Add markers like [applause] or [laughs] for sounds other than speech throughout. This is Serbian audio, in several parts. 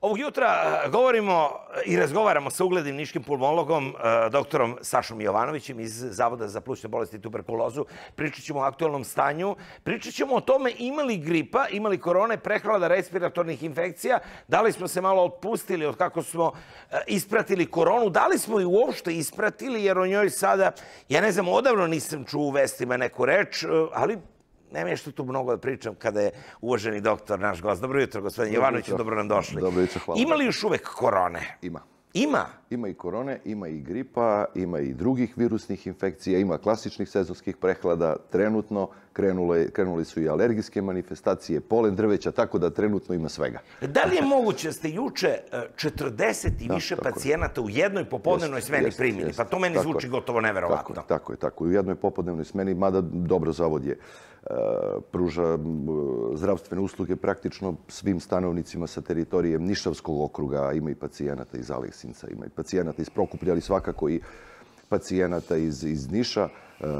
Ovog jutra e, govorimo i razgovaramo sa uglednim niškim pulmonologom, e, doktorom Sašom Jovanovićem iz Zavoda za plućne bolesti i tuberkulozu. Pričat ćemo o aktualnom stanju. Pričat ćemo o tome imali gripa, imali korone, prehlada respiratornih infekcija, da li smo se malo otpustili od kako smo e, ispratili koronu, da li smo i uopšte ispratili, jer o njoj sada, ja ne znam, odavno nisam čuo u vestima neku reč, ali nema što tu mnogo da pričam kada je uvaženi doktor, naš gost. Dobro jutro, gospodin Jovanović, dobro nam došli. Dobro jutro, hvala. Ima li još uvek korone? Ima. Ima? Ima i korone, ima i gripa, ima i drugih virusnih infekcija, ima klasičnih sezonskih prehlada. Trenutno krenule, krenuli su i alergijske manifestacije, polen drveća, tako da trenutno ima svega. Da li je moguće da ste juče 40 e, i da, više pacijenata u jednoj popodnevnoj smeni primili? pa to meni zvuči gotovo neverovatno. Tako, tako je, tako je. U jednoj popodnevnoj smeni, mada dobro zavod je pruža zdravstvene usluge praktično svim stanovnicima sa teritorije Nišavskog okruga, ima i pacijenata iz Aleksinca, ima i pacijenata iz Prokuplja, ali svakako i pacijenata iz, iz Niša. E,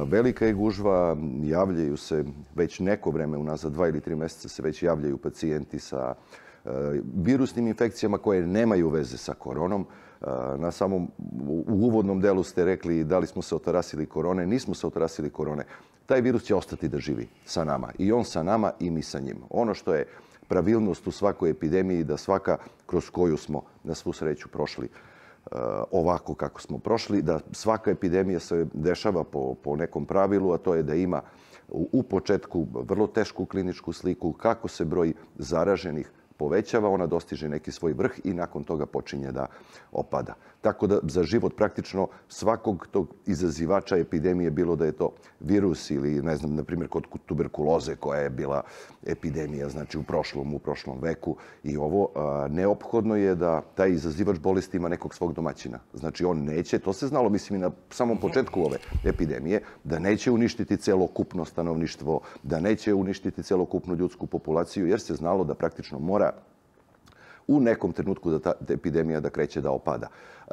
velika je gužva, javljaju se već neko vreme, unazad dva ili tri meseca se već javljaju pacijenti sa e, virusnim infekcijama koje nemaju veze sa koronom. E, na samom u uvodnom delu ste rekli da li smo se otarasili korone. Nismo se otarasili korone taj virus će ostati da živi sa nama. I on sa nama i mi sa njim. Ono što je pravilnost u svakoj epidemiji da svaka kroz koju smo na svu sreću prošli e, ovako kako smo prošli, da svaka epidemija se dešava po, po nekom pravilu, a to je da ima u početku vrlo tešku kliničku sliku, kako se broj zaraženih povećava, ona dostiže neki svoj vrh i nakon toga počinje da opada. Tako da za život praktično svakog tog izazivača epidemije bilo da je to virus ili, ne znam, na primjer, kod tuberkuloze koja je bila epidemija znači u prošlom, u prošlom veku i ovo, neophodno je da taj izazivač bolesti ima nekog svog domaćina. Znači on neće, to se znalo, mislim, i na samom mhm. početku ove epidemije, da neće uništiti celokupno stanovništvo, da neće uništiti celokupnu ljudsku populaciju, jer se znalo da praktično mora u nekom trenutku da ta epidemija da kreće da opada. E,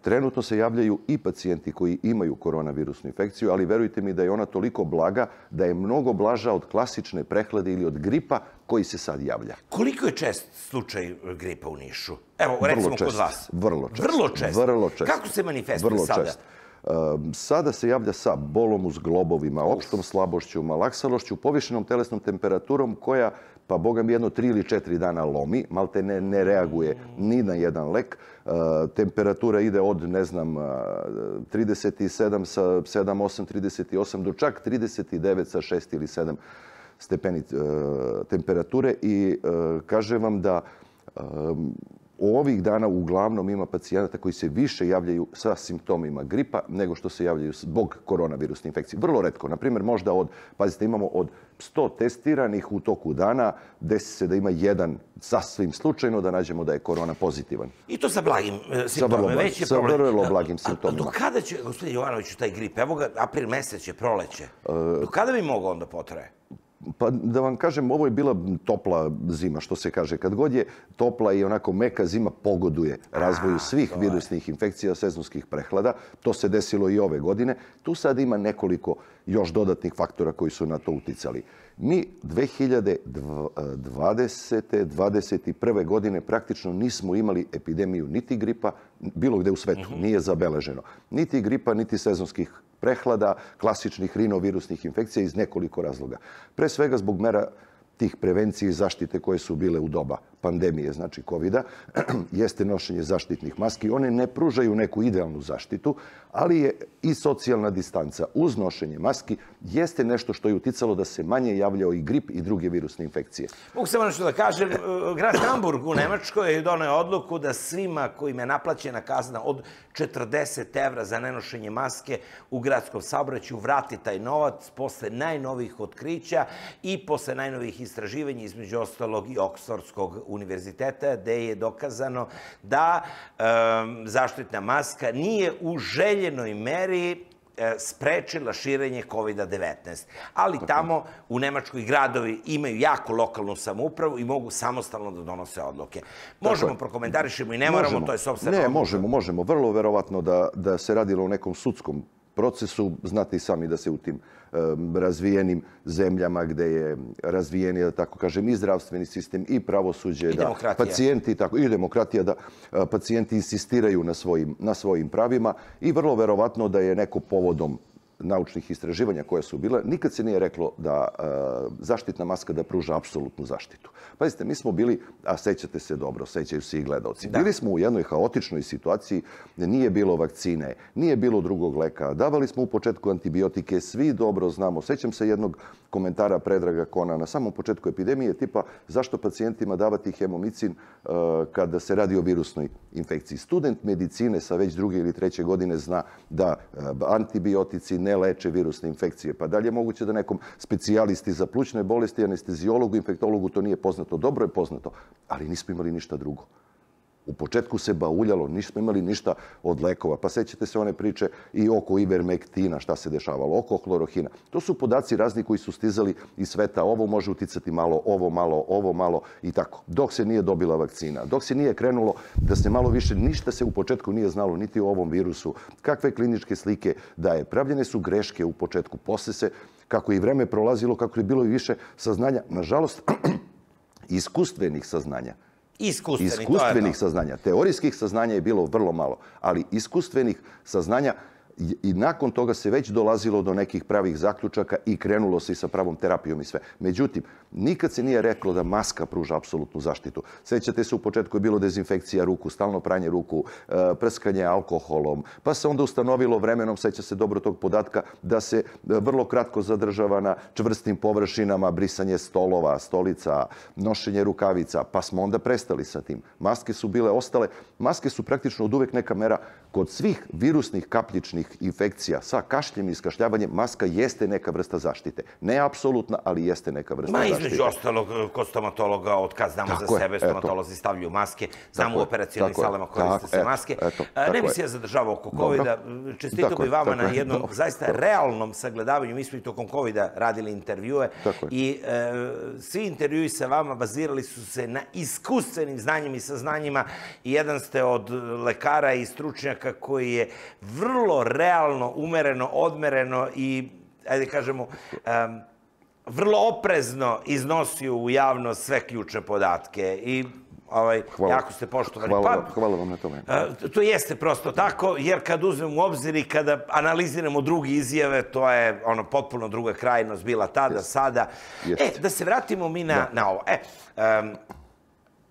trenutno se javljaju i pacijenti koji imaju koronavirusnu infekciju, ali verujte mi da je ona toliko blaga da je mnogo blaža od klasične prehlade ili od gripa koji se sad javlja. Koliko je čest slučaj gripa u Nišu? Evo, recimo vrlo čest, kod vas. Vrlo čest. Vrlo čest. Vrlo čest. Kako se manifestuje vrlo sada? Čest. Sada se javlja sa bolom u zglobovima, opštom slabošću, malaksalošću, povišenom telesnom temperaturom koja pa boga mi jedno tri ili četiri dana lomi, malte ne, ne reaguje ni na jedan lek. E, temperatura ide od, ne znam, 37 e, sa 7, 8, 38 do čak 39 sa 6 ili 7 stepeni e, temperature i e, kažem vam da e, ovih dana uglavnom ima pacijenata koji se više javljaju sa simptomima gripa nego što se javljaju zbog koronavirusne infekcije. Vrlo redko. Na primjer, možda od, pazite, imamo od 100 testiranih u toku dana, desi se da ima jedan sasvim slučajno da nađemo da je korona pozitivan. I to sa blagim e, simptomima. Već je sa vrlo da, blagim simptomima. Do kada će, gospodin Jovanoviću, taj grip? Evo ga, april mesec je proleće. E, do kada bi mogao onda potraje? Pa da vam kažem, ovo je bila topla zima, što se kaže. Kad god je topla i onako meka zima pogoduje razvoju svih A, virusnih infekcija, sezonskih prehlada. To se desilo i ove godine. Tu sad ima nekoliko još dodatnih faktora koji su na to uticali. Mi 2020. 2021. E, godine praktično nismo imali epidemiju niti gripa, bilo gde u svetu, mhm. nije zabeleženo. Niti gripa, niti sezonskih prehlada, klasičnih rinovirusnih infekcija iz nekoliko razloga. Pre svega zbog mera tih prevencije i zaštite koje su bile u doba pandemije, znači covid [clears throat] jeste nošenje zaštitnih maski. One ne pružaju neku idealnu zaštitu, ali je i socijalna distanca uz nošenje maski jeste nešto što je uticalo da se manje javljao i grip i druge virusne infekcije. Mogu samo nešto da kažem, e, grad Hamburg u Nemačkoj je doneo odluku da svima kojima je naplaćena kazna od 40 evra za nenošenje maske u gradskom saobraću vrati taj novac posle najnovih otkrića i posle najnovih istraživanja između ostalog i Oksfordskog univerziteta gde je dokazano da um, zaštitna maska nije u želje udaljenoj meri e, sprečila širenje COVID-19. Ali tamo u Nemačkoj gradovi imaju jako lokalnu samoupravu i mogu samostalno da donose odluke. Možemo Tako, prokomentarišemo i ne moramo, to je sobstveno. Ne, možemo, možemo. Vrlo verovatno da, da se radilo o nekom sudskom procesu. Znate i sami da se u tim razvijenim zemljama gde je razvijeni, da tako kažem, i zdravstveni sistem i pravosuđe, I da pacijenti tako, i demokratija, da pacijenti insistiraju na svojim, na svojim pravima i vrlo verovatno da je neko povodom naučnih istraživanja koja su bila, nikad se nije reklo da e, zaštitna maska da pruža apsolutnu zaštitu. Pazite, mi smo bili, a sećate se dobro, sećaju se i gledalci, da. bili smo u jednoj haotičnoj situaciji nije bilo vakcine, nije bilo drugog leka, davali smo u početku antibiotike, svi dobro znamo. Sećam se jednog komentara Predraga Kona na samom početku epidemije, tipa zašto pacijentima davati hemomicin e, kada se radi o virusnoj infekciji. Student medicine sa već druge ili treće godine zna da e, antibiotici ne leče virusne infekcije. Pa dalje moguće da nekom specijalisti za plućne bolesti, anestezijologu, infektologu to nije poznato. Dobro je poznato, ali nismo imali ništa drugo. U početku se bauljalo, nismo imali ništa od lekova. Pa sećate se one priče i oko ivermektina, šta se dešavalo, oko hlorohina. To su podaci razni koji su stizali iz sveta. Ovo može uticati malo, ovo malo, ovo malo i tako. Dok se nije dobila vakcina, dok se nije krenulo da se malo više, ništa se u početku nije znalo niti o ovom virusu, kakve kliničke slike daje. Pravljene su greške u početku, posle se, kako i vreme prolazilo, kako je bilo i više saznanja, nažalost, [clears throat] iskustvenih saznanja Iskustveni, iskustvenih saznanja. Teorijskih saznanja je bilo vrlo malo, ali iskustvenih saznanja i nakon toga se već dolazilo do nekih pravih zaključaka i krenulo se i sa pravom terapijom i sve. Međutim, nikad se nije reklo da maska pruža apsolutnu zaštitu. Sećate se, u početku je bilo dezinfekcija ruku, stalno pranje ruku, e, prskanje alkoholom, pa se onda ustanovilo vremenom, seća se dobro tog podatka, da se e, vrlo kratko zadržava na čvrstim površinama, brisanje stolova, stolica, nošenje rukavica, pa smo onda prestali sa tim. Maske su bile ostale, maske su praktično od uvek neka mera kod svih virusnih kapljičnih virusnih infekcija sa kašljem i iskašljavanjem, maska jeste neka vrsta zaštite. Ne apsolutna, ali jeste neka vrsta Ma, zaštite. Ma između ostalog, e, kod stomatologa, od kad znamo tako za sebe, stomatolozi eto. stavljaju maske, znamo u operacijalnim salama koriste se eto, maske. Eto, e, ne bi se ja zadržavao oko COVID-a. Čestito bi vama na jednom dobro, zaista dobro. realnom sagledavanju. Mi smo i tokom COVID-a radili intervjue i e, svi intervjui sa vama bazirali su se na iskustvenim znanjima i saznanjima i jedan ste od lekara i stručnjaka koji je vrlo realno, umereno, odmereno i, ajde kažemo, um, vrlo oprezno iznosio u javnost sve ključne podatke i ovaj, hvala. jako ste poštovani. Hvala, pa, hvala vam na tome. A, e, to jeste prosto tako, jer kad uzmem u obzir i kada analiziramo druge izjave, to je ono potpuno druga krajnost bila tada, jest. sada. Jest. E, da se vratimo mi na, da. na ovo. E, um,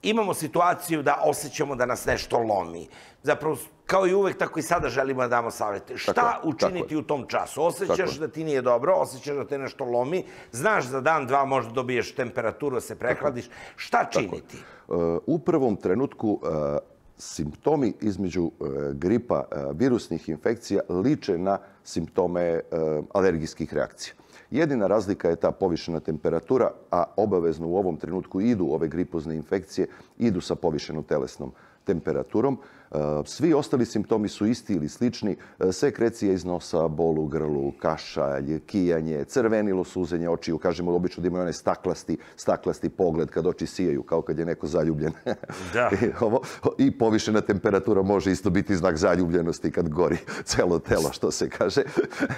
imamo situaciju da osjećamo da nas nešto lomi. Zapravo kao i uvek, tako i sada želimo da damo savete. Šta tako, učiniti tako u tom času? Osećaš da ti nije dobro, osećaš da te nešto lomi, znaš za dan, dva možda dobiješ temperaturu, da se prehladiš. Šta činiti? Tako. Uh, u prvom trenutku uh, simptomi između uh, gripa virusnih infekcija liče na simptome alergijskih reakcija. Jedina razlika je ta povišena temperatura, a obavezno u ovom trenutku idu ove gripozne infekcije, idu sa povišenom telesnom temperaturom temperaturom. E, svi ostali simptomi su isti ili slični. E, Sekrecija iz nosa, bol u grlu, kašalj, kijanje, crvenilo, suzenje očiju. Kažemo obično da imaju onaj staklasti, staklasti pogled kad oči sijaju, kao kad je neko zaljubljen. [laughs] Da. I, ovo, I povišena temperatura može isto biti znak zaljubljenosti kad gori celo telo, što se kaže.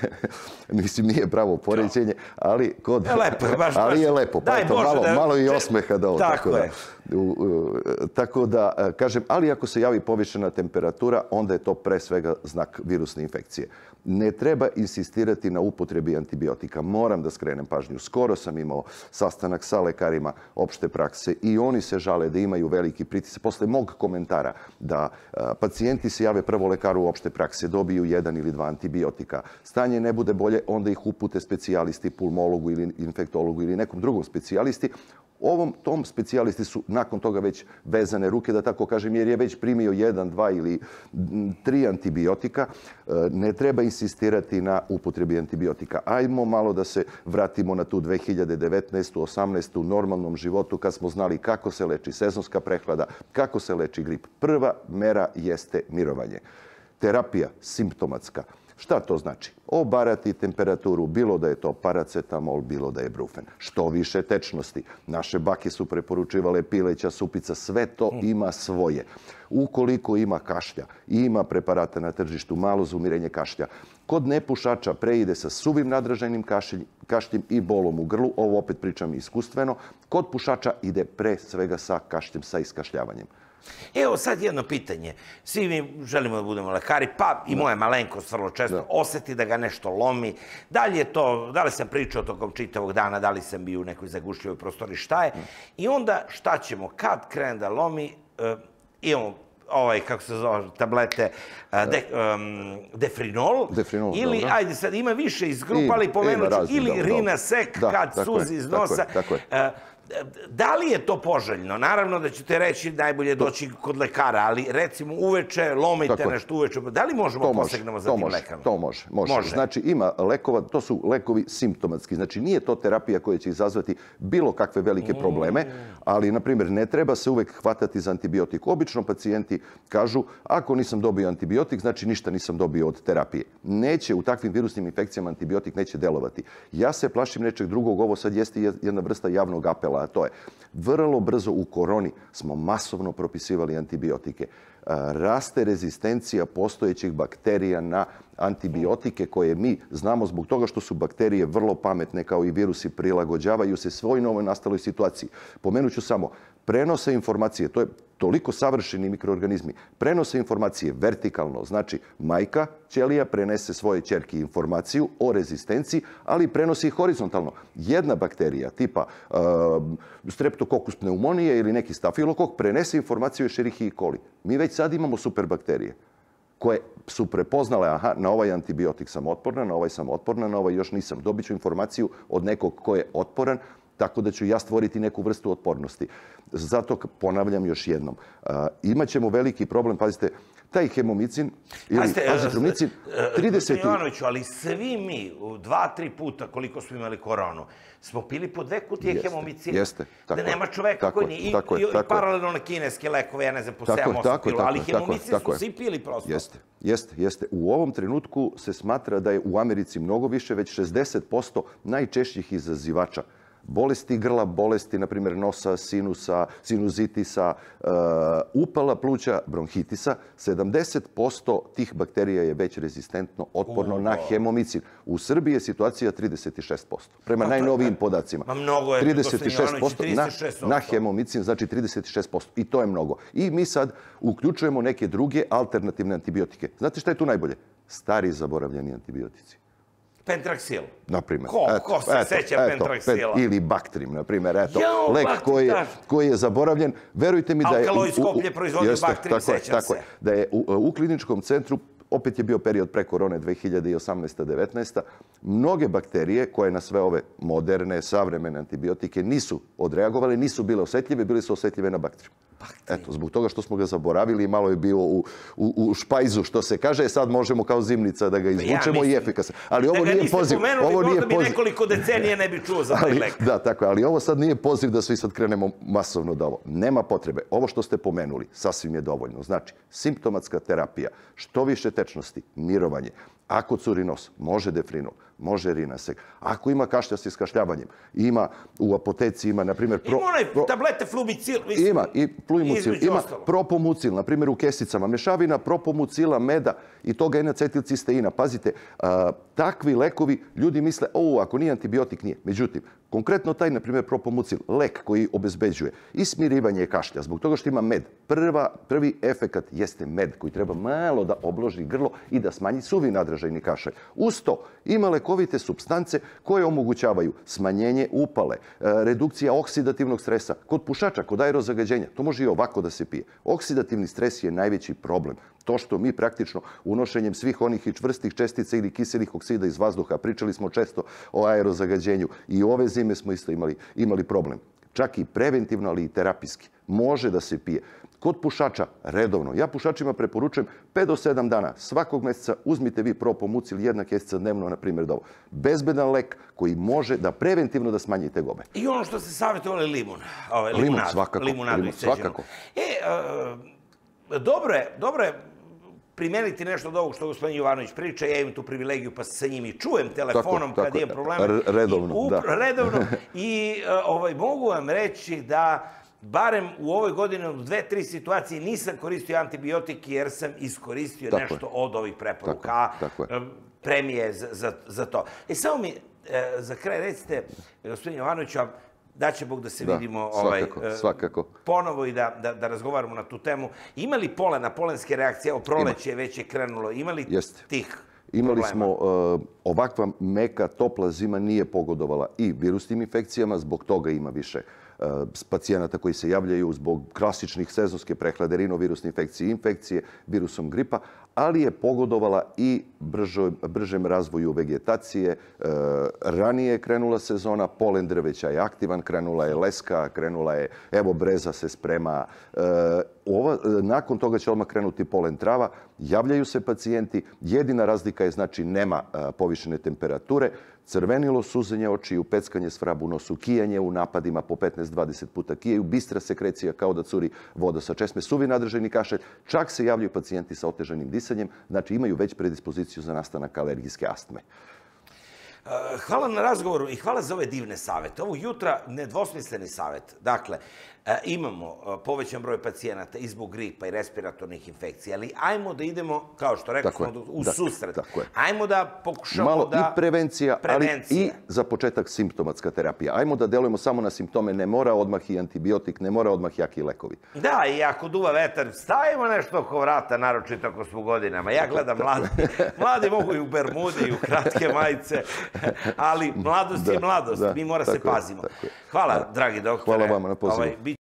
[laughs] Mislim, nije pravo da. poređenje, ali kod... E, je lepo, baš, ali je lepo. Pa Daj, eto, malo, da... malo i osmeha da ovo. Tako, tako da, u, u, tako da, kažem, ali ako se javi povišena temperatura, onda je to pre svega znak virusne infekcije. Ne treba insistirati na upotrebi antibiotika. Moram da skrenem pažnju. Skoro sam imao sastanak sa lekarima opšte prakse i oni se žale da imaju veliki pritisak. Posle mog komentara da e, pacijenti se jave prvo lekaru opšte prakse, dobiju jedan ili dva antibiotika. Stanje ne bude bolje, onda ih upute specijalisti, pulmologu ili infektologu ili nekom drugom specijalisti. Ovom tom specijalisti su nakon toga već vezane ruke, da tako kažem, jer je već primio jedan, dva ili tri antibiotika. E, ne treba insistirati na upotrebi antibiotika. Ajmo malo da se vratimo na tu 2019. 18. u normalnom životu kad smo znali kako se leči sezonska prehlada, kako se leči grip. Prva mera jeste mirovanje. Terapija simptomatska Šta to znači? Obarati temperaturu, bilo da je to paracetamol, bilo da je brufen. Što više tečnosti. Naše bake su preporučivale pileća supica. Sve to mm. ima svoje. Ukoliko ima kašlja ima preparata na tržištu, malo za umirenje kašlja, kod nepušača preide sa suvim nadraženim kašlj, kašljem i bolom u grlu. Ovo opet pričam iskustveno. Kod pušača ide pre svega sa kašljem, sa iskašljavanjem. Evo sad jedno pitanje. Svi mi želimo da budemo lekari, pa i da. moja malenkost vrlo često da. oseti da ga nešto lomi. Da li je to, da li sam pričao tokom čitavog dana, da li sam bio u nekoj zagušljivoj prostori, šta je. Da. I onda šta ćemo? Kad krene da lomi, eh, imamo ovaj, kako se zove, tablete, eh, de, um, defrinol, defrinol ili, dobro. ajde sad, ima više iz grupa, ali pomenut ću, ili rinasek da, kad suzi iz nosa. tako je, tako je. Uh, da li je to poželjno? Naravno da ćete reći najbolje doći kod lekara, ali recimo uveče, lomite Tako nešto uveče, da li možemo to posegnemo može, za tim lekom? To može, može, može. Znači ima lekova, to su lekovi simptomatski, znači nije to terapija koja će izazvati bilo kakve velike mm. probleme, ali na primjer ne treba se uvek hvatati za antibiotik. Obično pacijenti kažu ako nisam dobio antibiotik, znači ništa nisam dobio od terapije. Neće u takvim virusnim infekcijama antibiotik neće delovati. Ja se plašim nečeg drugog, ovo sad jeste jedna vrsta javnog apela morala, a to je vrlo brzo u koroni smo masovno propisivali antibiotike. E, raste rezistencija postojećih bakterija na antibiotike koje mi znamo zbog toga što su bakterije vrlo pametne kao i virusi prilagođavaju se svoj novoj nastaloj situaciji. Pomenuću samo prenose informacije, to je toliko savršeni mikroorganizmi prenose informacije vertikalno, znači majka ćelija prenese svoje ćerki informaciju o rezistenciji, ali prenosi horizontalno. Jedna bakterija tipa e, streptokokus pneumonije ili neki stafilokok prenese informaciju o šerihiji koli. Mi već sad imamo superbakterije koje su prepoznale, aha, na ovaj antibiotik sam otporna, na ovaj sam otporna, na ovaj još nisam. Dobit ću informaciju od nekog ko je otporan, tako da ću ja stvoriti neku vrstu otpornosti. Zato ponavljam još jednom. Imaćemo veliki problem, pazite, taj hemomicin ili azitromicin, e, 30... E, e, Jovanoviću, ali svi mi, dva, tri puta koliko smo imali koronu, smo pili po dve kutije hemomicina. Jeste, tako Da nema čoveka koji ni... Tako, i, tako, i paralelno na kineske lekove, ja ne znam, po tako, tako, tako, je. ali hemomicin tako, su svi pili prosto. Jeste, jeste, jeste. U ovom trenutku se smatra da je u Americi mnogo više, već 60% najčešćih izazivača bolesti grla, bolesti, na primjer, nosa, sinusa, sinuzitisa, eh, upala pluća, bronhitisa, 70% tih bakterija je već rezistentno, otporno na hemomicin. U Srbiji je situacija 36%. Prema najnovijim podacima. Ma mnogo je. 36%, 36 na, na hemomicin, znači 36%. I to je mnogo. I mi sad uključujemo neke druge alternativne antibiotike. Znate šta je tu najbolje? Stari zaboravljeni antibiotici. Pentraxil. Naprimer. Ko, eto, ko se eto, seća eto, Pentraksila? Pet, ili Baktrim, na primjer, eto. Jao, lek baktrim, koji, da. koji je zaboravljen. Verujte mi da je... Alkaloid Skoplje proizvodi jeste, tako, sećam tako, se. Da je u, u kliničkom centru opet je bio period pre korone 2018-19, mnoge bakterije koje na sve ove moderne, savremene antibiotike nisu odreagovali, nisu bile osetljive, bili su osetljive na bakterije. Eto, zbog toga što smo ga zaboravili, i malo je bio u, u, u špajzu, što se kaže, sad možemo kao zimnica da ga pa izvučemo ja, i efikasan. Ali ovo da nije poziv. Ovo nije možda bi nekoliko decenija ne bi čuo za taj ali, lek. Da, tako je. Ali ovo sad nije poziv da svi sad krenemo masovno da ovo. Nema potrebe. Ovo što ste pomenuli, sasvim je dovoljno. Znači, simptomatska terapija, što više tečnosti, mirovanje. Ako curi nos, može defrinol Može rinasek. Ako ima kašlja sa iskašljavanjem, ima u apoteci, ima, na primjer... Pro, ima onaj tablete flumicil. Mislim, ima, i fluimucil, ima ostalo. propomucil, na primjer u kesicama, mešavina propomucila, meda i toga enacetilcisteina. Pazite, a, takvi lekovi ljudi misle, o, ako nije antibiotik, nije. Međutim, konkretno taj, na primjer, propomucil, lek koji obezbeđuje ismirivanje kašlja, zbog toga što ima med. Prva, prvi efekat jeste med koji treba malo da obloži grlo i da smanji suvi nadražajni kašalj. Usto, ima leko lekovite substance koje omogućavaju smanjenje upale, e, redukcija oksidativnog stresa. Kod pušača, kod aerozagađenja, to može i ovako da se pije. Oksidativni stres je najveći problem. To što mi praktično unošenjem svih onih i čvrstih čestica ili kiselih oksida iz vazduha, pričali smo često o aerozagađenju i ove zime smo isto imali, imali problem čak i preventivno, ali i terapijski. Može da se pije. Kod pušača, redovno. Ja pušačima preporučujem 5 do 7 dana. Svakog meseca uzmite vi propomuc ili jedna kesica dnevno, na primjer, dovo. Da Bezbedan lek koji može da preventivno da smanji te gobe. I ono što ste savjetovali limun. Ovaj, limun, limunad, svakako. Limunadu limun, svakako. E, e, dobro je, dobro je primeniti nešto od ovog što gospodin Jovanović priča, ja imam tu privilegiju pa sa njim i čujem telefonom tako, kad tako, imam probleme. Redovno, I, up, da. Redovno. [laughs] I ovaj, mogu vam reći da barem u ovoj godini u dve, tri situacije nisam koristio antibiotike jer sam iskoristio tako nešto je. od ovih preporuka. Tako, tako Premije za, za, za to. E samo mi, e, za kraj recite, e, gospodin Jovanoviću, da će Bog da se da, vidimo ovaj, svakako, ovaj, svakako. ponovo i da, da, da razgovaramo na tu temu. Ima li polena, polenske reakcije, o proleće Ima. već je krenulo, ima li Jeste. tih Imali problema? smo uh, ovakva meka, topla zima nije pogodovala i virusnim infekcijama, zbog toga ima više pacijenata koji se javljaju zbog klasičnih sezonske prehlade, rinovirusne infekcije i infekcije virusom gripa, ali je pogodovala i bržem, bržem razvoju vegetacije. E, ranije je krenula sezona, polen drveća je aktivan, krenula je leska, krenula je, evo, breza se sprema. E, ova, nakon toga će odmah krenuti polen trava, javljaju se pacijenti, jedina razlika je znači nema povišene temperature, crvenilo, suzenje očiju, peckanje svrab u nosu, kijanje u napadima po 15-20 puta kijaju, bistra sekrecija kao da curi voda sa česme, suvi nadrženi kašelj, čak se javljaju pacijenti sa oteženim disanjem, znači imaju već predispoziciju za nastanak alergijske astme. Hvala na razgovoru i hvala za ove divne savete. Ovo jutra nedvosmisleni savet. Dakle, e, imamo e, povećan broj pacijenata i zbog gripa i respiratornih infekcija, ali ajmo da idemo, kao što rekao smo, u dakle, susret. Tako je. Ajmo da pokušamo Malo da... Malo i prevencija, prevencija, ali i za početak simptomatska terapija. Ajmo da delujemo samo na simptome. Ne mora odmah i antibiotik, ne mora odmah jaki lekovi. Da, i ako duva vetar, stavimo nešto oko vrata, naročito ako smo godinama. Ja gledam mladi. Mladi mogu i u bermude i u kratke majice ali mladost da, je mladost, da, mi mora se pazimo. Je, Hvala, da. dragi doktor. Hvala vama na pozivu. Ovaj,